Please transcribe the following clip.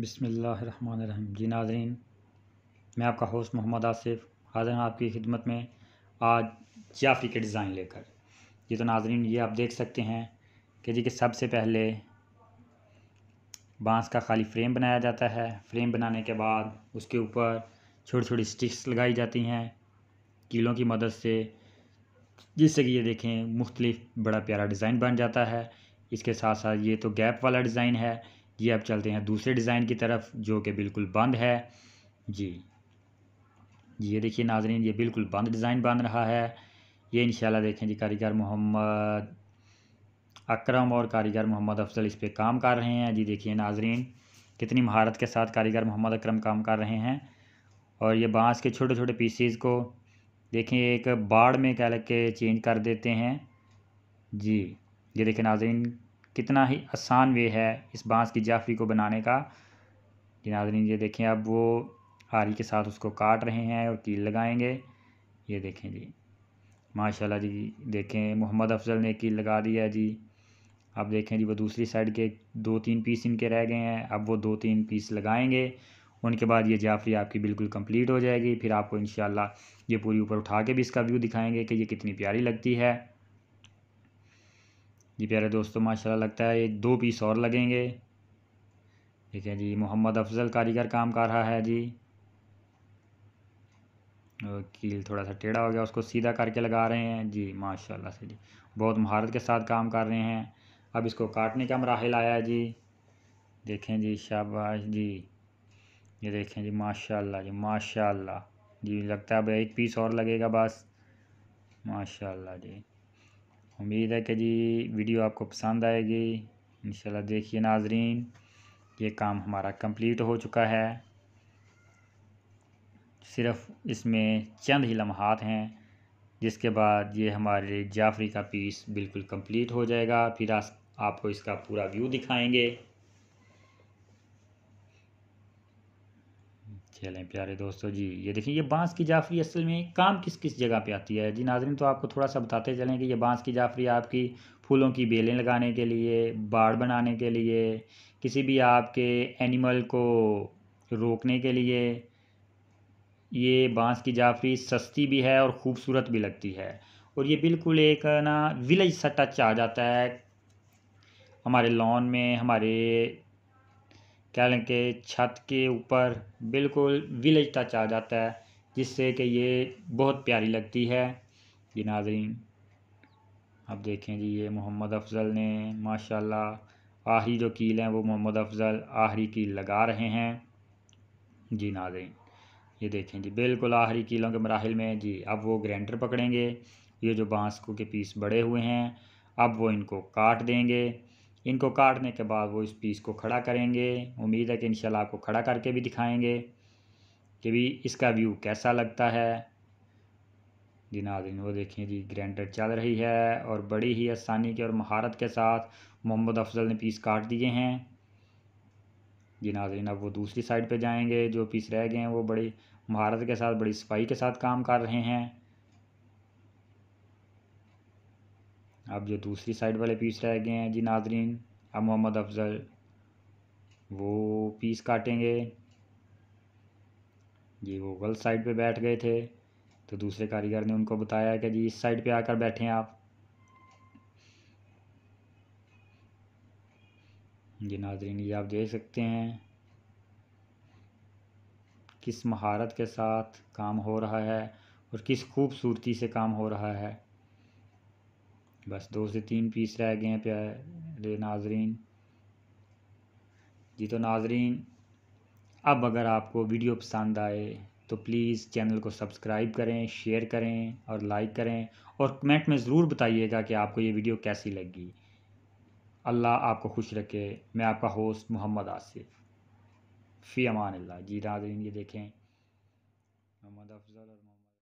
बिसमीम जी नाजरीन मैं आपका होस्ट मोहम्मद आसिफ हाजिर हूँ आपकी खिदमत में आज जाफ़ी के डिज़ाइन लेकर ये तो नाजरीन ये आप देख सकते हैं कि जी सबसे पहले बांस का खाली फ्रेम बनाया जाता है फ्रेम बनाने के बाद उसके ऊपर छोटी छोटी स्टिक्स लगाई जाती हैं कीलों की मदद से जिससे कि ये देखें मुख्तलिफ बड़ा प्यारा डिज़ाइन बन जाता है इसके साथ साथ ये तो गैप वाला डिज़ाइन है ये अब चलते हैं दूसरे डिज़ाइन की तरफ जो कि बिल्कुल बंद है जी जी ये देखिए नाजरीन ये बिल्कुल बंद डिज़ाइन बन रहा है ये इंशाल्लाह देखें जी कारीगर मोहम्मद अकरम और कारीगर मोहम्मद अफजल इस पर काम कर रहे हैं जी देखिए नाजरीन कितनी महारत के साथ कारीगर मोहम्मद अकरम काम कर रहे हैं और ये बांस के छोटे छोटे पीसीज को देखें एक बाड़ में कह लग के चेंज कर देते हैं जी ये देखें नाजरीन कितना ही आसान वे है इस बांस की जाफरी को बनाने का कि नाजरीन ये देखें अब वो आरी के साथ उसको काट रहे हैं और कील लगाएंगे ये देखें जी माशाल्लाह जी देखें मोहम्मद अफजल ने कील लगा दिया जी अब देखें जी वो दूसरी साइड के दो तीन पीस इनके रह गए हैं अब वो दो तीन पीस लगाएंगे उनके बाद ये जाफरी आपकी बिल्कुल कंप्लीट हो जाएगी फिर आपको इन ये पूरी ऊपर उठा के भी इसका व्यू दिखाएंगे कि ये कितनी प्यारी लगती है जी प्यारे दोस्तों माशाल्लाह लगता है एक दो पीस और लगेंगे ठीक है जी मोहम्मद अफजल कारीगर काम कर रहा है जी और कील थोड़ा सा टेढ़ा हो गया उसको सीधा करके लगा रहे हैं जी माशाल्लाह से जी बहुत महारत के साथ काम कर रहे हैं अब इसको काटने का मराहल आया है जी देखें जी शाबाश जी ये देखें जी माशाल्लाह जी माशाल्लाह जी लगता है अब एक पीस और लगेगा बस माशाल्लाह जी उम्मीद है कि जी वीडियो आपको पसंद आएगी इंशाल्लाह देखिए नाजरीन ये काम हमारा कंप्लीट हो चुका है सिर्फ इसमें चंद ही लम्हात हैं जिसके बाद ये हमारे जाफरी का पीस बिल्कुल कंप्लीट हो जाएगा फिर आपको इसका पूरा व्यू दिखाएंगे चलें प्यारे दोस्तों जी ये देखिए ये बांस की जाफरी असल में काम किस किस जगह पे आती है जी नाजरीन तो आपको थोड़ा सा बताते चलें कि ये बांस की जाफरी आपकी फूलों की बेलें लगाने के लिए बाड़ बनाने के लिए किसी भी आपके एनिमल को रोकने के लिए ये बांस की जाफरी सस्ती भी है और ख़ूबसूरत भी लगती है और ये बिल्कुल एक ना विलेज सा टच आ जाता है हमारे लॉन में हमारे कह लें कि छत के ऊपर बिल्कुल विलेज टच आ जाता है जिससे कि ये बहुत प्यारी लगती है जी नाजरीन अब देखें जी ये मोहम्मद अफजल ने माशाल्लाह आखिरी जो कील हैं वो मोहम्मद अफजल आखिरी कील लगा रहे हैं जी नाजरीन ये देखें जी बिल्कुल आखिरी कीलों के मराहल में जी अब वो ग्रैंडर पकड़ेंगे ये जो बांस को के पीस बड़े हुए हैं अब वो इनको काट देंगे इनको काटने के बाद वो इस पीस को खड़ा करेंगे उम्मीद है कि शाला आपको खड़ा करके भी दिखाएंगे कि भी इसका व्यू कैसा लगता है जी दिन वो देखिए जी ग्रैंडर चल रही है और बड़ी ही आसानी के और महारत के साथ मोहम्मद अफजल ने पीस काट दिए हैं जी नाजरीन अब वो दूसरी साइड पे जाएंगे जो पीस रह गए हैं वो बड़ी महारत के साथ बड़ी सफाई के साथ काम कर रहे हैं अब जो दूसरी साइड वाले पीस रह गए हैं जी नाजरीन अब मोहम्मद अफजल वो पीस काटेंगे जी वो गलत साइड पे बैठ गए थे तो दूसरे कारीगर ने उनको बताया कि जी इस साइड पे आकर बैठे आप जी नाजरीन ये आप देख सकते हैं किस महारत के साथ काम हो रहा है और किस खूबसूरती से काम हो रहा है बस दो से तीन पीस रह गए हैं प्यारे नाजरीन जी तो नाजरीन अब अगर आपको वीडियो पसंद आए तो प्लीज़ चैनल को सब्सक्राइब करें शेयर करें और लाइक करें और कमेंट में ज़रूर बताइएगा कि आपको ये वीडियो कैसी लगी अल्लाह आपको खुश रखे मैं आपका होस्ट मोहम्मद आसिफ फ़ी अमान जी नाजरीन ये देखें मोहम्मद अफजल और